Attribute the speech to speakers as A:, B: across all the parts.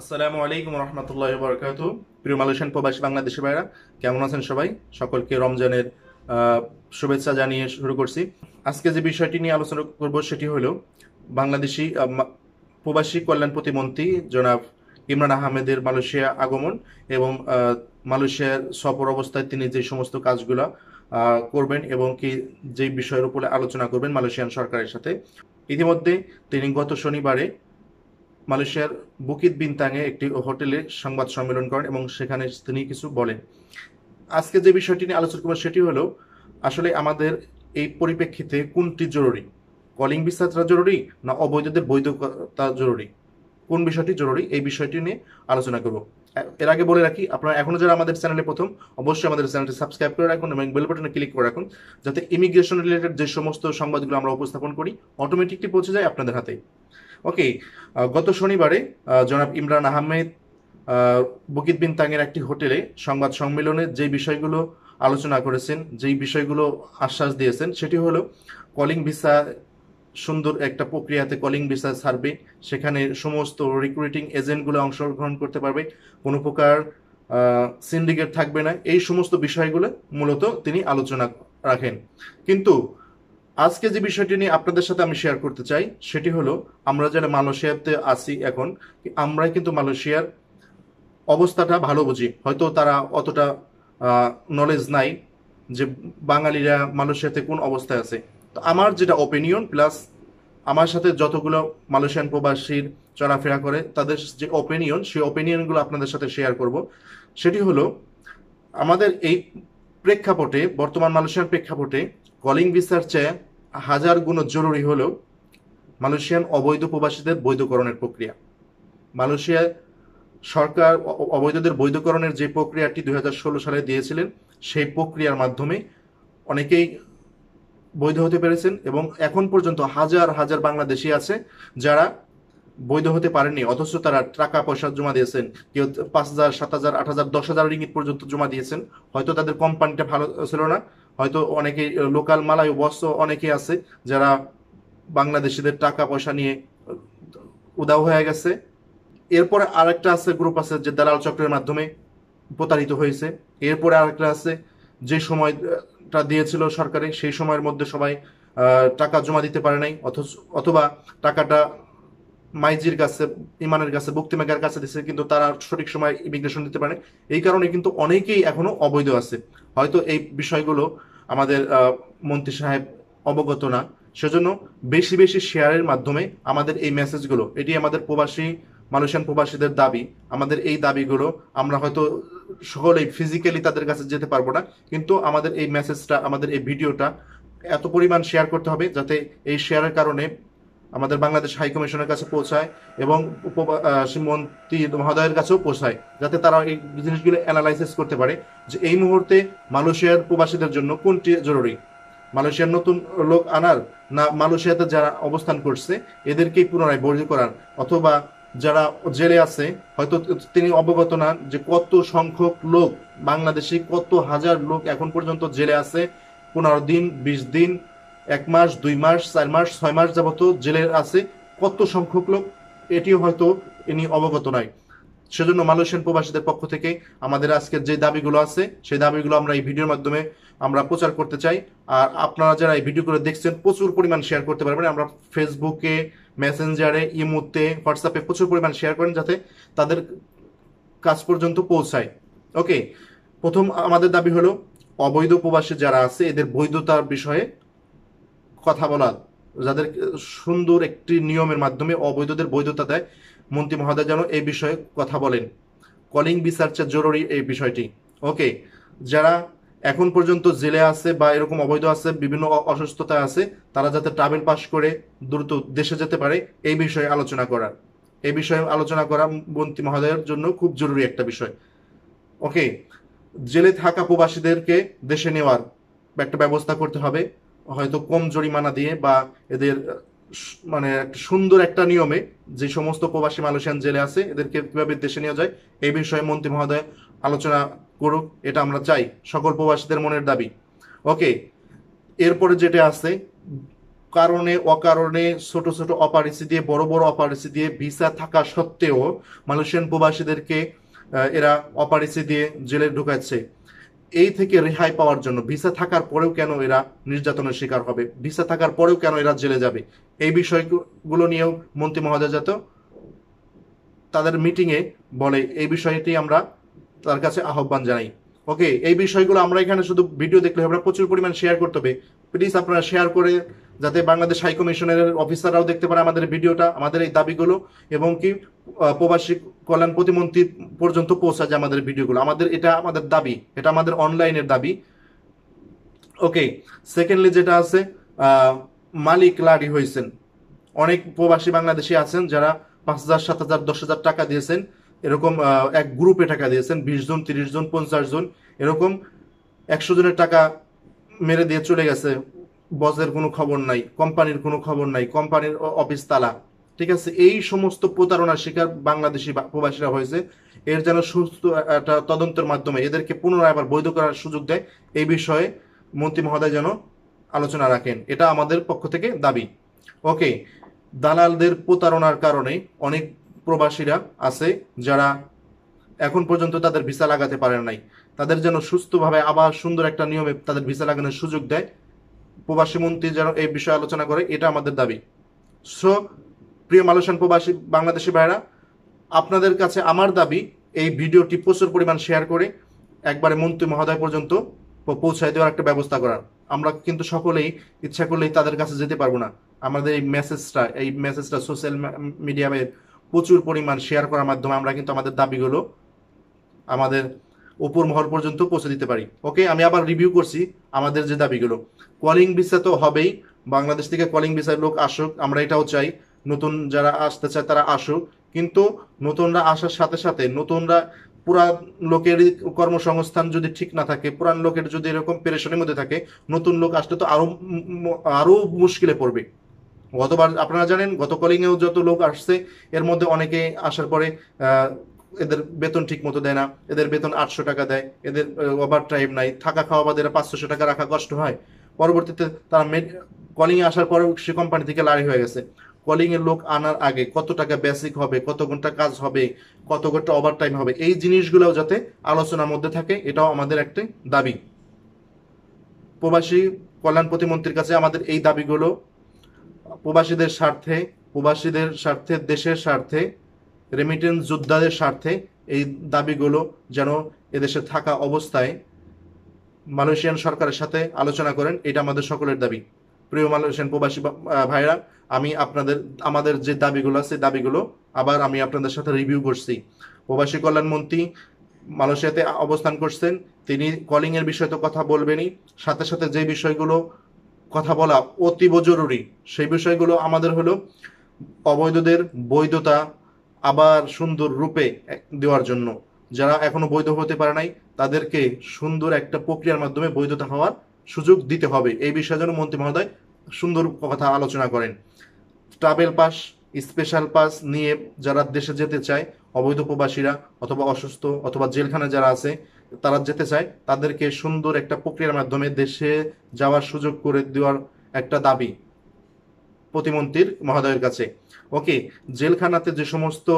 A: আসসালামু আলাইকুম রহমতুল্লাহ বরকাত প্রিয় মালয়েশিয়ান প্রবাসী বাংলাদেশি ভাইরা কেমন আছেন সবাই সকলকে রমজানের শুভেচ্ছা জানিয়ে শুরু করছি আজকে যে বিষয়টি নিয়ে আলোচনা করব সেটি হলো বাংলাদেশি প্রবাসী কল্যাণ প্রতিমন্ত্রী জনাব ইমরান আহমেদের মালয়েশিয়া আগমন এবং মালয়েশিয়ার সফর অবস্থায় তিনি যে সমস্ত কাজগুলো করবেন এবং কি যে বিষয়ের উপরে আলোচনা করবেন মালয়েশিয়ান সরকারের সাথে ইতিমধ্যে তিনি গত শনিবারে মালয়েশিয়ার বুকিত বিনতাঙে একটি হোটেলে সংবাদ সম্মেলন করেন এবং সেখানে তিনি কিছু বলেন আজকে যে বিষয়টি নিয়ে আলোচনা করবো সেটি হলো আসলে আমাদের এই পরিপ্রেক্ষিতে কোনটি জরুরি কলিং বিস্তারটা জরুরি না অবৈধদের বৈধতা জরুরি কোন বিষয়টি জরুরি এই বিষয়টি নিয়ে আলোচনা করব এর আগে বলে রাখি আপনারা এখনো যারা আমাদের চ্যানেলে প্রথম অবশ্যই আমাদের চ্যানেলটি সাবস্ক্রাইব করে রাখুন এবং বেল বাটনে ক্লিক করে রাখুন যাতে ইমিগ্রেশন রিলেটেড যে সমস্ত সংবাদগুলো আমরা উপস্থাপন করি অটোমেটিকলি পৌঁছে যায় আপনাদের হাতে ওকে গত শনিবারে জনাব ইমরান আহমেদ বুকিত বিন তাঙের একটি হোটেলে সংবাদ সম্মেলনে যে বিষয়গুলো আলোচনা করেছেন যেই বিষয়গুলো আশ্বাস দিয়েছেন সেটি হলো কলিং ভিসা সুন্দর একটা প্রক্রিয়াতে কলিং ভিসা সার্ভে সেখানে সমস্ত রিক্রুটিং এজেন্টগুলো অংশগ্রহণ করতে পারবে কোনো প্রকার সিন্ডিকেট থাকবে না এই সমস্ত বিষয়গুলো মূলত তিনি আলোচনা রাখেন কিন্তু আজকে যে বিষয়টি নিয়ে আপনাদের সাথে আমি শেয়ার করতে চাই সেটি হলো আমরা যারা মালয়েশিয়াতে আছি এখন আমরা কিন্তু মালয়েশিয়ার অবস্থাটা ভালো বুঝি হয়তো তারা অতটা নলেজ নাই যে বাঙালিরা মালয়েশিয়াতে কোন অবস্থায় আছে তো আমার যেটা ওপিনিয়ন প্লাস আমার সাথে যতগুলো মালয়েশিয়ান প্রবাসীর চলাফেরা করে তাদের যে ওপিনিয়ন সেই ওপিনিয়নগুলো আপনাদের সাথে শেয়ার করব সেটি হলো আমাদের এই প্রেক্ষাপটে বর্তমান মালয়েশিয়ার প্রেক্ষাপটে কলিং ভিসার চেয়ে হাজার গুণ জরুরি হলেও মালয়েশিয়ান অবৈধ প্রবাসীদের বৈধকরণের প্রক্রিয়া মালয়েশিয়া সরকার অবৈধদের বৈধকরণের যে প্রক্রিয়াটি দুই সালে দিয়েছিলেন সেই প্রক্রিয়ার মাধ্যমে অনেকেই বৈধ হতে পেরেছেন এবং এখন পর্যন্ত হাজার হাজার বাংলাদেশি আছে যারা বৈধ হতে পারেনি অথচ তারা টাকা পয়সা জমা দিয়েছেন কেউ পাঁচ হাজার সাত হাজার আট হাজার দশ হাজার রিঙ্গিত পর্যন্ত জমা দিয়েছেন হয়তো তাদের কোম্পানিটা ভালো ছিল না হয়তো অনেকে লোকাল মালাই বস্ত্র অনেকে আছে যারা বাংলাদেশিদের টাকা পয়সা নিয়ে উদাও হয়ে গেছে এরপরে আরেকটা আছে গ্রুপ আছে যে দালাল চক্রের মাধ্যমে প্রতারিত হয়েছে এরপরে আরেকটা আছে যে সময়টা দিয়েছিল সরকারে সেই সময়ের মধ্যে সবাই টাকা জমা দিতে পারে নাই অথবা টাকাটা মাইজির কাছে ইমানের কাছে ভক্তি কাছে দিচ্ছে কিন্তু তারা সঠিক সময় ইমিগ্রেশন দিতে পারে এই কারণে কিন্তু অনেকেই এখনো অবৈধ আছে হয়তো এই বিষয়গুলো আমাদের মন্ত্রী সাহেব অবগত না সেজন্য বেশি বেশি শেয়ারের মাধ্যমে আমাদের এই মেসেজগুলো এটি আমাদের প্রবাসী মানুষের প্রবাসীদের দাবি আমাদের এই দাবিগুলো আমরা হয়তো সকলেই ফিজিক্যালি তাদের কাছে যেতে পারবো না কিন্তু আমাদের এই মেসেজটা আমাদের এই ভিডিওটা এত পরিমাণ শেয়ার করতে হবে যাতে এই শেয়ারের কারণে আমাদের বাংলাদেশ হাইকমিশনের কাছে পৌঁছায় এবং মন্ত্রী মহোদয়ের কাছেও পৌঁছায় যাতে তারা এই জিনিসগুলো অ্যানালাইসিস করতে পারে যে এই মুহূর্তে মালয়েশিয়ার প্রবাসীদের জন্য কোনটি জরুরি মালয়েশিয়ার নতুন লোক আনার না মালয়েশিয়াতে যারা অবস্থান করছে এদেরকেই পুনরায় বর্জি করার অথবা যারা জেলে আছে হয়তো তিনি অবগত না যে কত সংখ্যক লোক বাংলাদেশি কত হাজার লোক এখন পর্যন্ত জেলে আছে পনেরো দিন বিশ দিন এক মাস দুই মাস চার মাস ছয় মাস যাবত জেলের আছে কত সংখ্যক লোক এটিও হয়তো ইনি অবগত নয় সেজন্য মালয়েশিয়ান প্রবাসীদের পক্ষ থেকে আমাদের আজকের যে দাবিগুলো আছে সেই দাবিগুলো আমরা এই ভিডিওর মাধ্যমে আমরা প্রচার করতে চাই আর আপনারা যারা এই ভিডিও করে দেখছেন প্রচুর পরিমাণ শেয়ার করতে পারবেন আমরা ফেসবুকে মেসেঞ্জারে ইমুতে হোয়াটসঅ্যাপে প্রচুর পরিমাণ শেয়ার করেন যাতে তাদের কাজ পর্যন্ত পৌঁছায় ওকে প্রথম আমাদের দাবি হলো অবৈধ প্রবাসী যারা আছে এদের বৈধতার বিষয়ে কথা বলা যাদের সুন্দর একটি নিয়মের মাধ্যমে অবৈধদের বৈধতা দেয় মন্ত্রী মহোদয় যেন এই বিষয়ে কথা বলেন কলিং বিচারচার জরুরি এই বিষয়টি ওকে যারা এখন পর্যন্ত জেলে আছে বা এরকম অবৈধ আছে বিভিন্ন অসুস্থতা আছে তারা যাতে ট্রাভেল পাস করে দ্রুত দেশে যেতে পারে এই বিষয়ে আলোচনা করার এই বিষয়ে আলোচনা করা মন্ত্রী মহোদয়ের জন্য খুব জরুরি একটা বিষয় ওকে জেলে থাকা প্রবাসীদেরকে দেশে নেওয়ার একটা ব্যবস্থা করতে হবে হয়তো কম জরিমানা দিয়ে বা এদের মানে সুন্দর একটা নিয়মে যে সমস্ত প্রবাসী মালয়েশিয়ান জেলে আছে এদেরকে কিভাবে দেশে নিয়ে যায় এই বিষয়ে মন্ত্রী মহোদয় আলোচনা করুক এটা আমরা চাই সকল প্রবাসীদের মনের দাবি ওকে এরপরে যেটা আছে কারণে অকারণে ছোট ছোট অপারিসি দিয়ে বড় বড় অপারিসি দিয়ে ভিসা থাকা সত্ত্বেও মালয়েশিয়ান প্রবাসীদেরকে এরা অপারিসি দিয়ে জেলে ঢুকাচ্ছে এই থেকে রেহাই পাওয়ার জন্য ভিসা থাকার পরেও কেন এরা নির্যাতনের শিকার হবে ভিসা থাকার পরেও কেন এরা জেলে যাবে এই বিষয়গুলো নিয়েও মন্ত্রী মহোদয় যাত তাদের মিটিংয়ে বলে এই বিষয়টি আমরা তার কাছে আহ্বান জানাই ওকে এই বিষয়গুলো আমরা এখানে শুধু ভিডিও দেখলে হবে প্রচুর পরিমাণ শেয়ার করতে হবে প্লিজ আপনারা শেয়ার করে যাতে বাংলাদেশ হাই কমিশনের অফিসাররাও দেখতে পারে আমাদের ভিডিওটা আমাদের এই দাবিগুলো এবং কি প্রবাসী কল্যাণ প্রতিমন্ত্রী পর্যন্ত পৌঁছা যায় আমাদের ভিডিওগুলো আমাদের এটা আমাদের দাবি এটা আমাদের অনলাইনের দাবি ওকে সেকেন্ডলি যেটা আছে মালিক লাড়ি হয়েছেন অনেক প্রবাসী বাংলাদেশি আছেন যারা পাঁচ হাজার সাত হাজার দশ হাজার টাকা দিয়েছেন এরকম এক গ্রুপে টাকা দিয়েছেন বিশ জন তিরিশ জন পঞ্চাশ জন এরকম একশো জনের টাকা মেরে দিয়ে চলে গেছে বসের কোনো খবর নাই কোম্পানির কোনো খবর নাই কোম্পানির অফিস তালা ঠিক আছে এই সমস্ত প্রতারণার শিকার বাংলাদেশি প্রবাসীরা হয়েছে এর যেন সুস্থ একটা তদন্তের মাধ্যমে এদেরকে পুনরায় আবার বৈধ করার সুযোগ দেয় এই বিষয়ে মন্ত্রী মহোদয় যেন আলোচনা রাখেন এটা আমাদের পক্ষ থেকে দাবি ওকে দালালদের প্রতারণার কারণে অনেক প্রবাসীরা আছে যারা এখন পর্যন্ত তাদের ভিসা লাগাতে পারে নাই তাদের যেন সুস্থভাবে আবার সুন্দর একটা নিয়মে তাদের ভিসা লাগানোর সুযোগ দেয় প্রবাসী মন্ত্রী যেন এই বিষয়ে আলোচনা করে এটা আমাদের দাবি সো প্রিয় মালয়েশিয়ান প্রবাসী বাংলাদেশি ভাইরা আপনাদের কাছে আমার দাবি এই ভিডিওটি প্রচুর পরিমাণ শেয়ার করে একবারে মন্ত্রী মহোদয় পর্যন্ত পৌঁছায় দেওয়ার একটা ব্যবস্থা করার আমরা কিন্তু সকলেই ইচ্ছা করলেই তাদের কাছে যেতে পারবো না আমাদের এই মেসেজটা এই মেসেজটা সোশ্যাল মিডিয়ায় প্রচুর পরিমাণ শেয়ার করার মাধ্যমে আমরা কিন্তু আমাদের দাবিগুলো আমাদের উপর মহল পর্যন্ত পৌঁছে দিতে পারি ওকে আমি আবার রিভিউ করছি আমাদের যে দাবিগুলো কলিং ভিসা তো হবেই বাংলাদেশ থেকে কলিং ভিসার লোক আসুক আমরা এটাও চাই নতুন যারা আসতে চায় তারা আসুক কিন্তু নতুনরা আসার সাথে সাথে নতুনরা পুরান লোকের কর্মসংস্থান যদি ঠিক না থাকে পুরান লোকের যদি এরকম পেরেশনের মধ্যে থাকে নতুন লোক আসলে তো আরো আরো মুশকিলে পড়বে গতবার আপনারা জানেন গত কলিংয়েও যত লোক আসছে এর মধ্যে অনেকে আসার পরে এদের বেতন ঠিক মতো দেয় না এদের বেতন আটশো টাকা দেয় এদের ওভার টাইম নাই থাকা খাওয়া বাদ এরা পাঁচশো টাকা রাখা কষ্ট হয় পরবর্তীতে তারা কলিং আসার পর সে কোম্পানি থেকে লাড়ি হয়ে গেছে কলিং এর লোক আনার আগে কত টাকা বেসিক হবে কত ঘন্টা কাজ হবে কত ঘন্টা ওভার টাইম হবে এই জিনিসগুলোও যাতে আলোচনার মধ্যে থাকে এটাও আমাদের একটি দাবি প্রবাসী কল্যাণ প্রতিমন্ত্রীর কাছে আমাদের এই দাবিগুলো প্রবাসীদের স্বার্থে প্রবাসীদের স্বার্থে দেশের স্বার্থে রেমিটেন্স যোদ্ধাদের স্বার্থে এই দাবিগুলো যেন এদেশে থাকা অবস্থায় মালয়েশিয়ান সরকারের সাথে আলোচনা করেন এটা আমাদের সকলের দাবি প্রিয় মালয়েশিয়ান প্রবাসী ভাইরা আমি আপনাদের আমাদের যে দাবিগুলো আছে দাবিগুলো আবার আমি আপনাদের সাথে রিভিউ করছি প্রবাসী কল্যাণমন্ত্রী মালয়েশিয়াতে অবস্থান করছেন তিনি কলিংয়ের বিষয়ে তো কথা বলবেনই সাথে সাথে যে বিষয়গুলো কথা বলা অতীব জরুরি সেই বিষয়গুলো আমাদের হলো অবৈধদের বৈধতা আবার সুন্দর রূপে দেওয়ার জন্য যারা এখনো বৈধ হতে পারে নাই তাদেরকে সুন্দর একটা প্রক্রিয়ার মাধ্যমে বৈধতা হওয়ার সুযোগ দিতে হবে এই বিষয়ে যেন মন্ত্রী মহোদয় সুন্দর কথা আলোচনা করেন ট্রাভেল পাস স্পেশাল পাস নিয়ে যারা দেশে যেতে চায় অবৈধ প্রবাসীরা অথবা অসুস্থ অথবা জেলখানা যারা আছে তারা যেতে চায় তাদেরকে সুন্দর একটা প্রক্রিয়ার মাধ্যমে দেশে যাওয়ার সুযোগ করে দেওয়ার একটা দাবি প্রতিমন্ত্রীর মহোদয়ের কাছে ওকে জেলখানাতে যে সমস্ত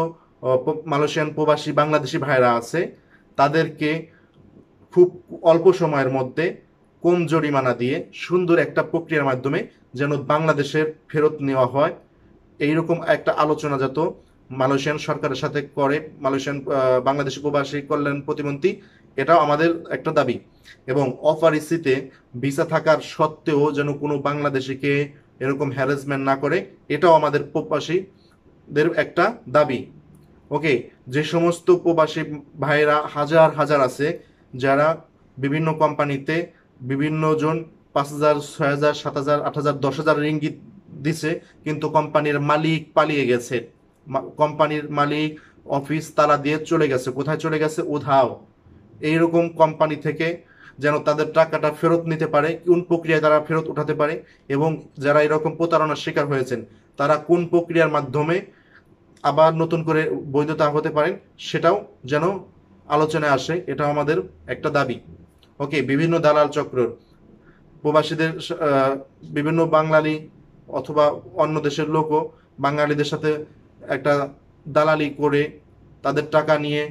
A: মালয়েশিয়ান প্রবাসী বাংলাদেশি ভাইরা আছে তাদেরকে খুব অল্প সময়ের মধ্যে কম জরিমানা দিয়ে সুন্দর একটা প্রক্রিয়ার মাধ্যমে যেন বাংলাদেশের ফেরত নেওয়া হয় এইরকম একটা আলোচনা যাত মালয়েশিয়ান সরকারের সাথে করে মালয়েশিয়ান বাংলাদেশি প্রবাসী কল্যাণ প্রতিমন্ত্রী এটাও আমাদের একটা দাবি এবং অফারিসিতে ভিসা থাকার সত্ত্বেও যেন কোনো বাংলাদেশিকে এরকম হ্যারাসমেন্ট না করে এটাও আমাদের প্রবাসীদের একটা দাবি ওকে যে সমস্ত প্রবাসী ভাইরা হাজার হাজার আছে যারা বিভিন্ন কোম্পানিতে বিভিন্ন জন পাঁচ হাজার ছয় হাজার সাত হাজার আট হাজার দশ হাজার রিঙ্গিত দিছে কিন্তু কোম্পানির মালিক পালিয়ে গেছে কোম্পানির মালিক অফিস তালা দিয়ে চলে গেছে কোথায় চলে গেছে উধাও এইরকম কোম্পানি থেকে যেন তাদের টাকাটা ফেরত নিতে পারে কোন প্রক্রিয়ায় তারা ফেরত উঠাতে পারে এবং যারা এরকম প্রতারণার শিকার হয়েছেন তারা কোন প্রক্রিয়ার মাধ্যমে আবার নতুন করে বৈধতা হতে পারেন সেটাও যেন আলোচনায় আসে এটা আমাদের একটা দাবি ওকে বিভিন্ন দালাল চক্রর প্রবাসীদের বিভিন্ন বাঙালি অথবা অন্য দেশের লোকও বাঙালিদের সাথে একটা দালালি করে তাদের টাকা নিয়ে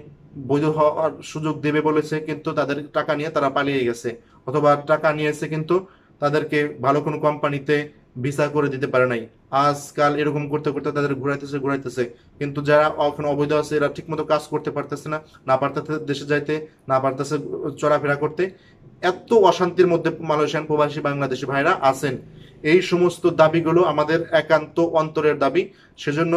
A: বৈধ হওয়ার সুযোগ দেবে বলেছে কিন্তু তাদের টাকা নিয়ে তারা পালিয়ে গেছে অথবা টাকা নিয়েছে কিন্তু তাদেরকে ভালো কোনো কোম্পানিতে ভিসা করে দিতে পারে নাই আজকাল এরকম করতে করতে তাদের ঘুরাইতেছে ঘুরাইতেছে কিন্তু যারা এখন অবৈধ আছে এরা ঠিকমতো কাজ করতে পারতেছে না না পারতেছে দেশে যাইতে না পারতেছে চলাফেরা করতে এত অশান্তির মধ্যে মালয়েশিয়ান প্রবাসী বাংলাদেশি ভাইরা আছেন এই সমস্ত দাবিগুলো আমাদের একান্ত অন্তরের দাবি সেজন্য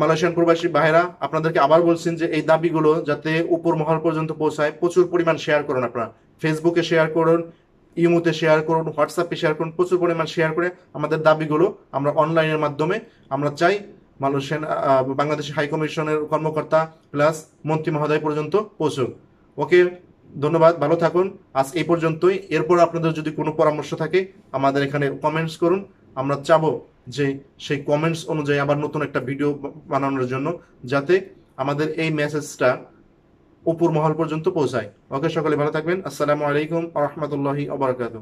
A: মালয়েশিয়ান প্রবাসী ভাইরা আপনাদেরকে আবার বলছেন যে এই দাবিগুলো যাতে উপর মহল পর্যন্ত পৌঁছায় প্রচুর পরিমাণ শেয়ার করুন আপনারা ফেসবুকে শেয়ার করুন ইমোতে শেয়ার করুন হোয়াটসঅ্যাপে শেয়ার করুন প্রচুর পরিমাণ শেয়ার করে আমাদের দাবিগুলো আমরা অনলাইনের মাধ্যমে আমরা চাই মালয়েশিয়ান বাংলাদেশ হাইকমিশনের কর্মকর্তা প্লাস মন্ত্রী মহোদয় পর্যন্ত পৌঁছুন ওকে ধন্যবাদ ভালো থাকুন আজ এই পর্যন্তই এরপর আপনাদের যদি কোনো পরামর্শ থাকে আমাদের এখানে কমেন্টস করুন আমরা চাবো যে সেই কমেন্টস অনুযায়ী আবার নতুন একটা ভিডিও বানানোর জন্য যাতে আমাদের এই মেসেজটা অপুর মহল পর্যন্ত পৌঁছায় ওকে সকলে ভালো থাকবেন আসসালামু আলাইকুম আ রহমতুল্লাহি